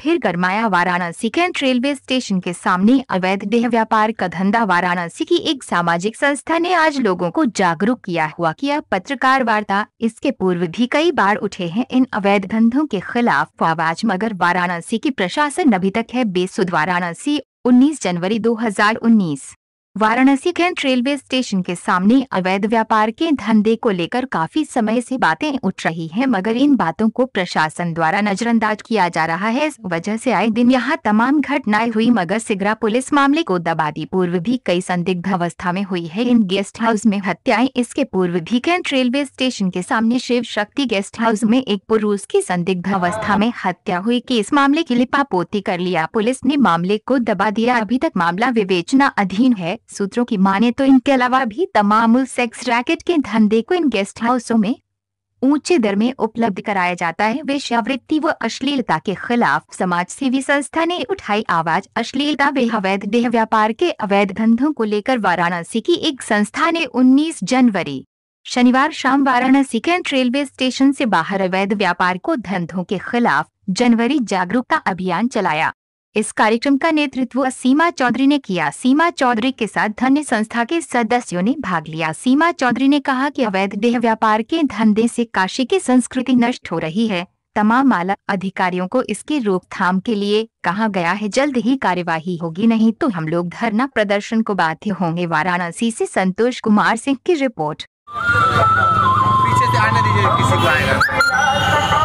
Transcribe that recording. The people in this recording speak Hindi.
फिर गरमाया वाराणसी कैंट रेलवे स्टेशन के सामने अवैध देह व्यापार का धंधा वाराणसी की एक सामाजिक संस्था ने आज लोगों को जागरूक किया हुआ किया पत्रकार वार्ता इसके पूर्व भी कई बार उठे हैं इन अवैध धंधों के खिलाफ आवाज मगर वाराणसी की प्रशासन अभी तक है बेसुद वाराणसी उन्नीस जनवरी दो वाराणसी कैंट रेलवे स्टेशन के सामने अवैध व्यापार के धंधे को लेकर काफी समय से बातें उठ रही हैं मगर इन बातों को प्रशासन द्वारा नजरअंदाज किया जा रहा है इस वजह से आए दिन यहां तमाम घटनाएं हुई मगर सिगरा पुलिस मामले को दबा दी पूर्व भी कई संदिग्ध अवस्था में हुई है इन गेस्ट हाउस में हत्याएं इसके पूर्व भी कैंट रेलवे स्टेशन के सामने शिव शक्ति गेस्ट हाउस में एक पुरुष की संदिग्ध अवस्था में हत्या हुई की इस मामले की लिपापोती कर लिया पुलिस ने मामले को दबा दिया अभी तक मामला विवेचना अधीन है सूत्रों की माने तो इनके अलावा भी तमाम सेक्स रैकेट के धंधे को इन गेस्ट हाउसों में ऊंचे दर में उपलब्ध कराया जाता है वेश्यावृत्ति व अश्लीलता के खिलाफ समाज सेवी संस्था ने उठाई आवाज अश्लीलता व अवैध देह व्यापार के अवैध धंधों को लेकर वाराणसी की एक संस्था ने 19 जनवरी शनिवार शाम वाराणसी के रेलवे स्टेशन से बाहर अवैध व्यापार को धंधों के खिलाफ जनवरी जागरूकता अभियान चलाया इस कार्यक्रम का नेतृत्व सीमा चौधरी ने किया सीमा चौधरी के साथ धन्य संस्था के सदस्यों ने भाग लिया सीमा चौधरी ने कहा कि अवैध देह व्यापार के धंधे से काशी की संस्कृति नष्ट हो रही है तमाम माला अधिकारियों को इसके रोकथाम के लिए कहा गया है जल्द ही कार्यवाही होगी नहीं तो हम लोग धरना प्रदर्शन को बाध्य होंगे वाराणसी ऐसी संतोष कुमार सिंह की रिपोर्ट पीछे दीजिए किसी को आएगा